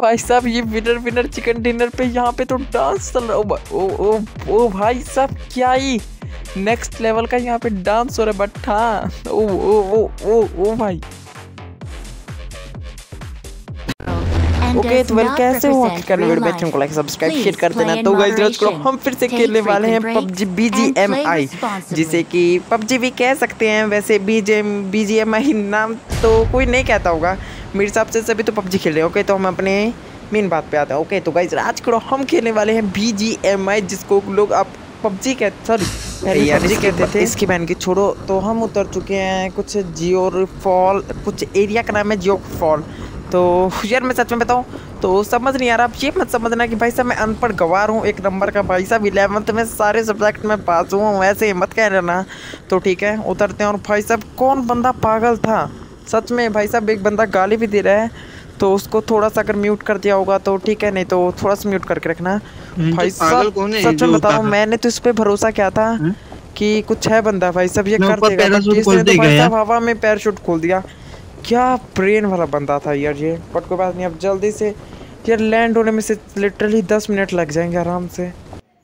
भाई साहब ये विनर विनर चिकन डिनर पे यहाँ पे तो डांस चल रहा ओ, ओ, ओ, ओ भाई साहब क्या ही नेक्स्ट लेवल का यहाँ पे डांस हो रहा है बट हाँ ओ ओ ओ ओ ओ भाई ओके तो वेल कैसे हो करने वीडियो बैच को लाइक सब्सक्राइब शेयर कर देना तो गाइस आज को हम फिर से खेलने वाले हैं PUBG BGMI जिसे कि PUBG भी कह सकते हैं वैसे BGM BGMI नाम तो कोई नहीं कहता होगा मेरे हिसाब से सभी तो PUBG खेल रहे हैं ओके तो हम अपने मेन बात पे आते हैं ओके तो गाइस आज को हम खेलने वाले हैं BGMI जिसको लोग आप PUBG कहते सॉरी पहले पबजी कहते थे इसकी बहन की छोड़ो तो हम उतर चुके हैं कुछ जियो फॉल कुछ एरिया का नाम है जियो फॉल तो यार मैं सच में बताऊँ तो समझ नहीं आ रहा आप ये मत समझना कि भाई साहब मैं अनपढ़ गवार हूँ एक नंबर का भाई साहब इलेवंथ में सारे सब्जेक्ट में पास हुआ हूँ ऐसे मत कह लेना तो ठीक है उतरते हैं और भाई साहब कौन बंदा पागल था सच में भाई साहब एक बंदा गाली भी दे रहा है तो उसको थोड़ा सा अगर म्यूट कर दिया होगा तो ठीक है नहीं तो थोड़ा सा म्यूट करके रखना भाई तो साहब सच में बताओ मैंने तो इस पर भरोसा किया था कि कुछ है बंदा भाई साहब ये कर देगा तो हवा में पैराशूट खोल दिया क्या ब्रेन वाला बंदा था यार ये बट कोई बात नहीं अब जल्दी से यार लैंड होने में से लिटरली दस मिनट लग जाएंगे आराम से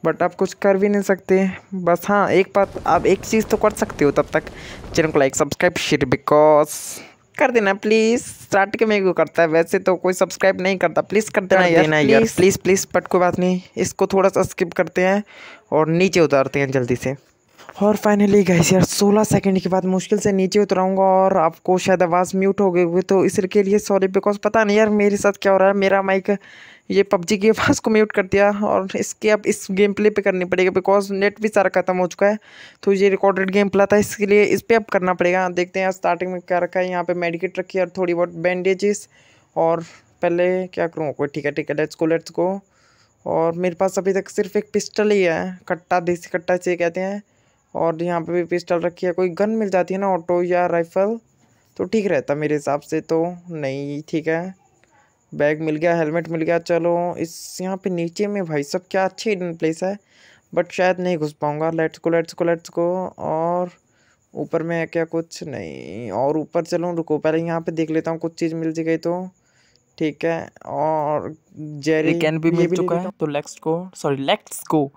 बट आप कुछ कर भी नहीं सकते बस हाँ एक बात आप एक चीज़ तो कर सकते हो तब तक चैनल को लाइक सब्सक्राइब शेयर बिकॉज कर देना प्लीज़ स्टार्ट के मेरे को करता है वैसे तो कोई सब्सक्राइब नहीं करता प्लीज़ कर देना यार please please please please but कोई बात नहीं इसको थोड़ा सा स्किप करते हैं और नीचे उतारते हैं जल्दी से और फाइनली गैस यार 16 सेकंड के बाद मुश्किल से नीचे उतराऊंगा और आपको शायद आवाज़ म्यूट हो गई हुई तो इसके लिए सॉरी बिकॉज पता नहीं यार मेरे साथ क्या हो रहा है मेरा माइक ये पबजी की आवाज़ को म्यूट कर दिया और इसके अब इस गेम प्ले पे करनी पड़ेगी बिकॉज नेट भी सारा ख़त्म हो चुका है तो ये रिकॉर्डेड गेम प्ला था इसके लिए इस पर अब करना पड़ेगा देखते हैं स्टार्टिंग में क्या रखा है यहाँ पर मेडिकेट रखी है और थोड़ी बहुत बैंडेजेस और पहले क्या करूँ कोई ठीक है ठीक है लेट्स को लेट्स को और मेरे पास अभी तक सिर्फ एक पिस्टल ही है कट्टा देसी कट्टा से कहते हैं और यहाँ पे भी पिस्टल रखी है कोई गन मिल जाती है ना ऑटो या राइफल तो ठीक रहता मेरे हिसाब से तो नहीं ठीक है बैग मिल गया हेलमेट मिल गया चलो इस यहाँ पे नीचे में भाई सब क्या अच्छी प्लेस है बट शायद नहीं घुस पाऊँगा let's go let's go let's को और ऊपर में है क्या कुछ नहीं और ऊपर चलो रुको पहले यहाँ पे देख लेता हूँ कुछ चीज़ मिल गई तो ठीक है और जेरी कैन भी मिल चुका है तो लेट्स को सॉरी लेट्स को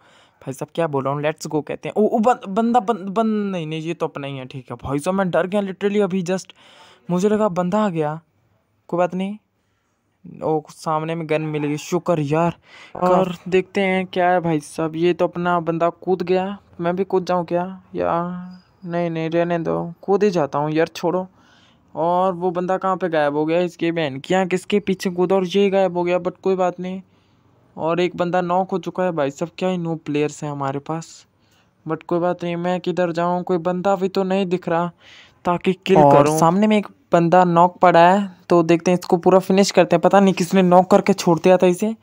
भाई साहब क्या बोल रहा हूँ लेट्स गो कहते हैं ओ, ओ बंद, बंदा बंद बंद नहीं नहीं ये तो अपना ही है ठीक है भाई साहब मैं डर गया लिटरली अभी जस्ट मुझे लगा बंदा आ गया कोई बात नहीं ओ सामने में गन मिलेगी शुक्र यार और हाँ। देखते हैं क्या है भाई साहब ये तो अपना बंदा कूद गया मैं भी कूद जाऊँ क्या यार नहीं नहीं रहने दो कूद ही जाता हूँ यार छोड़ो और वो बंदा कहाँ पे गायब हो गया इसके बहन की यहाँ किसके पीछे कूदा और ये गायब हो गया बट कोई बात नहीं और एक बंदा नॉक हो चुका है भाई सब क्या ही न्यू प्लेयर्स हैं हमारे पास बट कोई बात नहीं मैं किधर जाऊँ कोई बंदा भी तो नहीं दिख रहा ताकि किल करो सामने में एक बंदा नॉक पड़ा है तो देखते हैं इसको पूरा फिनिश करते हैं पता नहीं किसने नॉक करके छोड़ दिया था इसे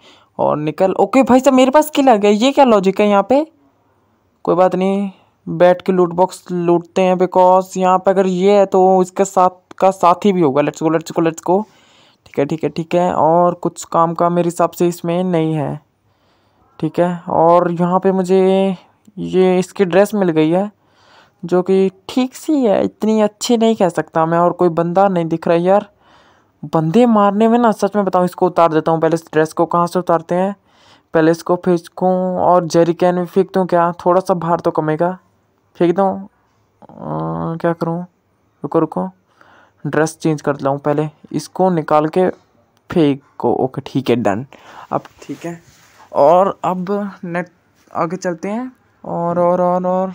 और निकल ओके भाई साहब मेरे पास किल आ गया ये क्या लॉजिक है यहाँ पे कोई बात नहीं बैट के लूट बॉक्स लूटते हैं बिकॉज यहाँ पे अगर ये है तो इसके साथ का साथ ही भी होगा let's go let's go let's go ठीक है ठीक है ठीक है और कुछ काम का मेरे हिसाब से इसमें नहीं है ठीक है और यहाँ पे मुझे ये इसकी ड्रेस मिल गई है जो कि ठीक सी है इतनी अच्छी नहीं कह सकता मैं और कोई बंदा नहीं दिख रहा यार बंदे मारने में ना सच में बताऊँ इसको उतार देता हूँ पहले इस ड्रेस को कहाँ से उतारते हैं पहले इसको फेंकूँ और जेरी कैन में फेंक दूँ क्या थोड़ा सा भार तो कमेगा फेंक दूँ क्या करूँ रुको रुको ड्रेस चेंज कर लाऊँ पहले इसको निकाल के फेंक को ओके ठीक है डन अब ठीक है और अब नेट आगे चलते हैं और और और और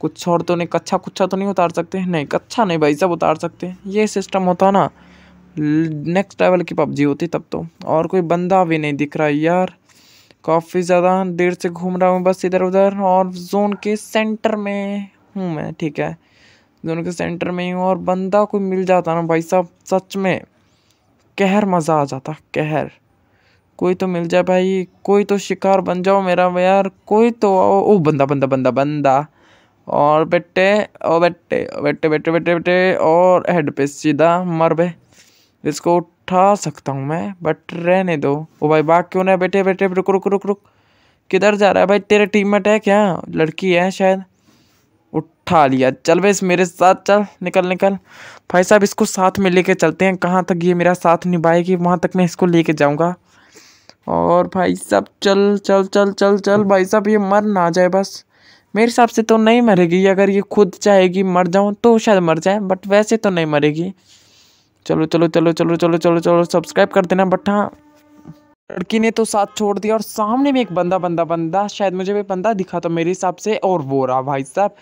कुछ और तो नहीं कच्चा कुच्छा तो नहीं उतार सकते नहीं कच्चा नहीं भाई सब उतार सकते हैं ये सिस्टम होता ना नेक्स्ट लेवल की पबजी होती तब तो और कोई बंदा भी नहीं दिख रहा यार काफ़ी ज़्यादा देर से घूम रहा हूँ बस इधर उधर और जोन के सेंटर में हूँ मैं ठीक है दोनों के सेंटर में ही हूँ और बंदा कोई मिल जाता ना भाई साहब सच में कहर मज़ा आ जाता कहर कोई तो मिल जाए भाई कोई तो शिकार बन जाओ मेरा यार कोई तो आओ ओ बंदा बंदा बंदा बंदा और बेटे ओ बेटे बेटे बेटे बेटे बेटे और हेड पे सीधा मर बे इसको उठा सकता हूँ मैं बट रहने दो ओ भाई बाग क्यों ना बेटे बेटे रुक रुक रुक रुक किधर जा रहा है भाई तेरे टीम मेट है क्या लड़की है शायद उठा लिया चल बस मेरे साथ चल निकल निकल भाई साहब इसको साथ में लेके चलते हैं कहाँ तक ये मेरा साथ निभाएगी वहाँ तक मैं इसको लेके जाऊँगा और भाई साहब चल चल चल चल चल भाई साहब ये मर ना जाए बस मेरे हिसाब से तो नहीं मरेगी अगर ये खुद चाहेगी मर जाऊँ तो शायद मर जाए बट वैसे तो नहीं मरेगी चलो चलो चलो चलो चलो चलो चलो सब्सक्राइब कर देना बट हाँ लड़की ने तो साथ छोड़ दिया और सामने में एक बंदा बंदा बंदा शायद मुझे भी बंदा दिखा तो मेरे हिसाब से और वो रहा भाई साहब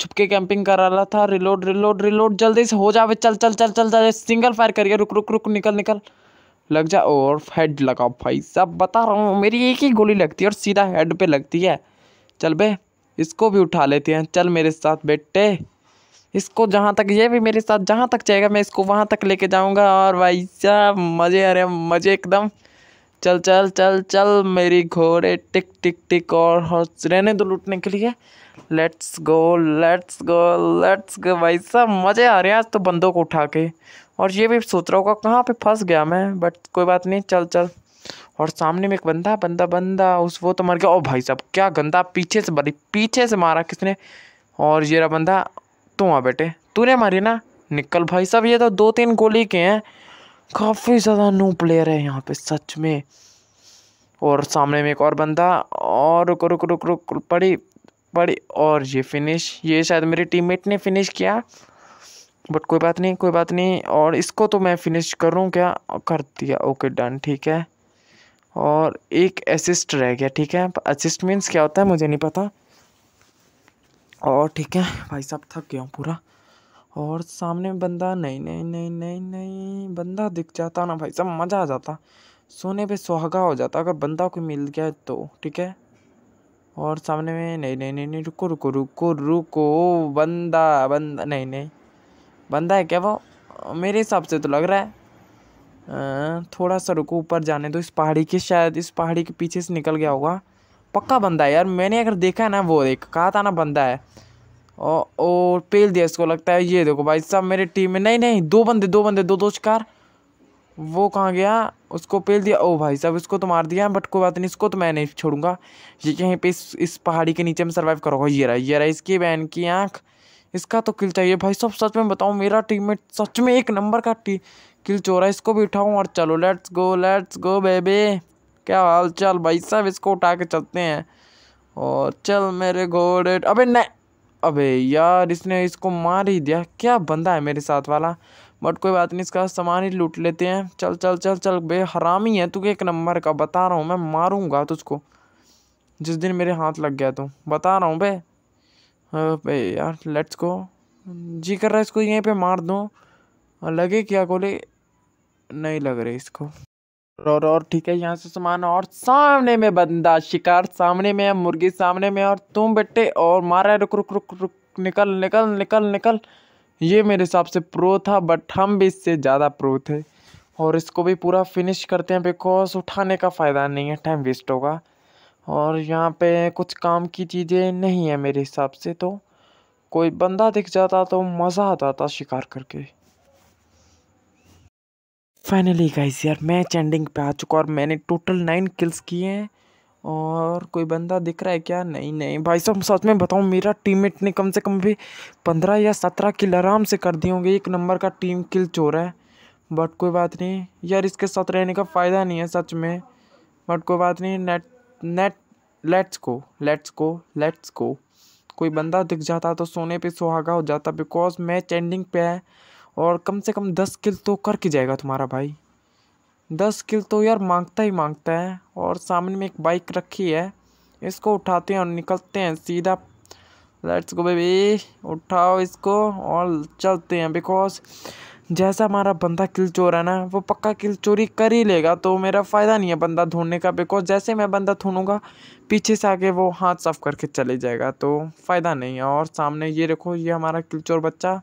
छुपके कैंपिंग कर रहा था रिलोड रिलोड रिलोड जल्दी से हो जावे चल चल चल चल चल सिंगल फायर करिए रुक रुक रुक निकल निकल लग जा और हेड लगाओ भाई सब बता रहा हूँ मेरी एक ही गोली लगती है और सीधा हेड पे लगती है चल बे इसको भी उठा लेते हैं चल मेरे साथ बेटे इसको जहाँ तक ये भी मेरे साथ जहाँ तक जाएगा मैं इसको वहाँ तक लेके जाऊँगा और भाई साहब मज़े अरे मज़े एकदम चल चल चल चल मेरी घोड़े टिक टिक टिक और हॉर्स रहने दो तो लूटने के लिए let's go let's go let's go भाई साहब मज़े आ रहे हैं आज तो बंदों को उठा के और ये भी सोच रहा होगा कहाँ पे फंस गया मैं बट कोई बात नहीं चल चल और सामने में एक बंदा बंदा बंदा उस वो तो मर गया ओ भाई साहब क्या गंदा पीछे से मारी पीछे से मारा किसने और ये रहा बंदा तू आ बेटे तूने मारी ना निकल भाई साहब ये तो दो तीन गोली के हैं काफ़ी ज़्यादा नो प्लेयर है यहाँ पे सच में और सामने में एक और बंदा और रुक रुक रुक रुक पड़ी पड़ी और ये फिनिश ये शायद मेरे टीममेट ने फिनिश किया बट कोई बात नहीं कोई बात नहीं और इसको तो मैं फिनिश करूँ क्या कर दिया ओके डन ठीक है और एक असिस्ट रह गया ठीक है असिस्ट मीन्स क्या होता है मुझे नहीं पता और ठीक है भाई साहब थक गया हूँ पूरा और सामने बंदा नहीं नहीं नहीं नहीं नहीं बंदा दिख जाता ना भाई सब मज़ा आ जाता सोने पे सुहागा हो जाता अगर बंदा कोई मिल गया तो ठीक है और सामने में नहीं नहीं नहीं नहीं रुको रुको रुको रुको बंदा बंदा नहीं नहीं बंदा है क्या वो मेरे हिसाब से तो लग रहा है आ, अं, थोड़ा सा रुको ऊपर जाने दो इस पहाड़ी के शायद इस पहाड़ी के पीछे से निकल गया होगा पक्का बंदा है यार मैंने अगर देखा है ना वो एक कहा था ना बंदा है और पेल दिया इसको लगता है ये देखो भाई साहब मेरे टीम में नहीं नहीं दो बंदे दो बंदे दो दो शिकार वो कहाँ गया उसको पेल दिया ओ भाई साहब इसको तो मार दिया बट कोई बात नहीं इसको तो मैं नहीं छोड़ूंगा ये कहीं पे इस इस पहाड़ी के नीचे में सर्वाइव करूँगा ये रहा ये रहा इसकी बहन की आँख इसका तो किल चाहिए भाई साहब सच में बताऊँ मेरा में सच में एक नंबर का टी किल चोरा इसको भी उठाऊँ और चलो लेट्स गो लेट्स गो बेबे क्या हाल चाल भाई साहब इसको उठा के चलते हैं और चल मेरे घोड़े अबे नहीं अबे यार इसने इसको मार ही दिया क्या बंदा है मेरे साथ वाला बट कोई बात नहीं इसका सामान ही लूट लेते हैं चल चल चल चल बे ही है तू एक नंबर का बता रहा हूँ मैं मारूंगा तुझको जिस दिन मेरे हाथ लग गया तो बता रहा हूँ बे अबे यार लेट्स को जी कर रहा है इसको यहीं पे मार दूँ लगे क्या गोली नहीं लग रही इसको और और ठीक है यहाँ से सामान और सामने में बंदा शिकार सामने में है मुर्गी सामने में और तुम बेटे और मारा है रुक रुक रुक रुक निकल निकल निकल निकल ये मेरे हिसाब से प्रो था बट हम भी इससे ज़्यादा प्रो थे और इसको भी पूरा फिनिश करते हैं बिकॉज उठाने का फ़ायदा नहीं है टाइम वेस्ट होगा और यहाँ पे कुछ काम की चीज़ें नहीं है मेरे हिसाब से तो कोई बंदा दिख जाता तो मज़ा आ जाता शिकार करके फाइनली गाइस यार मैच एंडिंग पे आ चुका और मैंने टोटल नाइन किल्स किए हैं और कोई बंदा दिख रहा है क्या नहीं नहीं भाई साहब सच में बताऊँ मेरा टीममेट ने कम से कम भी पंद्रह या सत्रह किल आराम से कर दिए होंगे एक नंबर का टीम किल चोर है बट कोई बात नहीं यार इसके साथ रहने का फ़ायदा नहीं है सच में बट कोई बात नहीं नेट नेट let's go let's go let's go कोई बंदा दिख जाता तो सोने पे सुहागा हो जाता बिकॉज मैच एंडिंग पे है और कम से कम दस किल तो कर के जाएगा तुम्हारा भाई दस किल तो यार मांगता ही मांगता है और सामने में एक बाइक रखी है इसको उठाते हैं और निकलते हैं सीधा लेट्स गो बेबी उठाओ इसको और चलते हैं बिकॉज जैसा हमारा बंदा किल चोर है ना वो पक्का किल चोरी कर ही लेगा तो मेरा फ़ायदा नहीं है बंदा ढूंढने का बिकॉज जैसे मैं बंदा ढूंढूंगा पीछे से आके वो हाथ साफ करके चले जाएगा तो फ़ायदा नहीं है और सामने ये देखो ये हमारा किल चोर बच्चा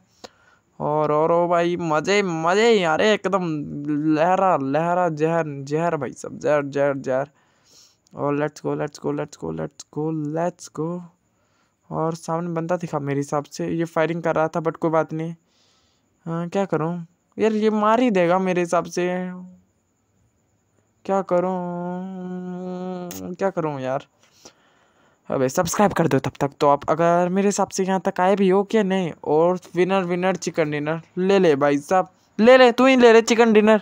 और और ओ भाई मज़े मज़े ही एकदम लहरा लहरा जहर जहर भाई सब जहर जहर जहर और let's go let's go let's go let's go let's go और सामने बंदा दिखा मेरे हिसाब से ये फायरिंग कर रहा था बट कोई बात नहीं हाँ क्या करूँ यार ये मार ही देगा मेरे हिसाब से क्या करूँ क्या करूँ यार अबे सब्सक्राइब कर दो तब तक तो आप अगर मेरे हिसाब से यहाँ तक आए भी हो क्या नहीं और विनर विनर चिकन डिनर ले ले भाई साहब ले ले तू ही ले ले चिकन डिनर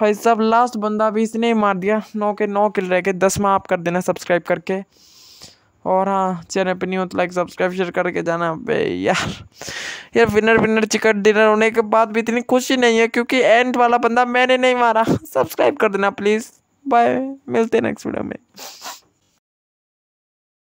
भाई साहब लास्ट बंदा भी इसने ही मार दिया नौ के नौ किल रह गए दस में आप कर देना सब्सक्राइब करके और हाँ चैनल पर नहीं हो तो लाइक सब्सक्राइब शेयर करके जाना बे यार यार विनर विनर चिकन डिनर होने के बाद भी इतनी खुशी नहीं है क्योंकि एंड वाला बंदा मैंने नहीं मारा सब्सक्राइब कर देना प्लीज़ बाय मिलते हैं नेक्स्ट वीडियो में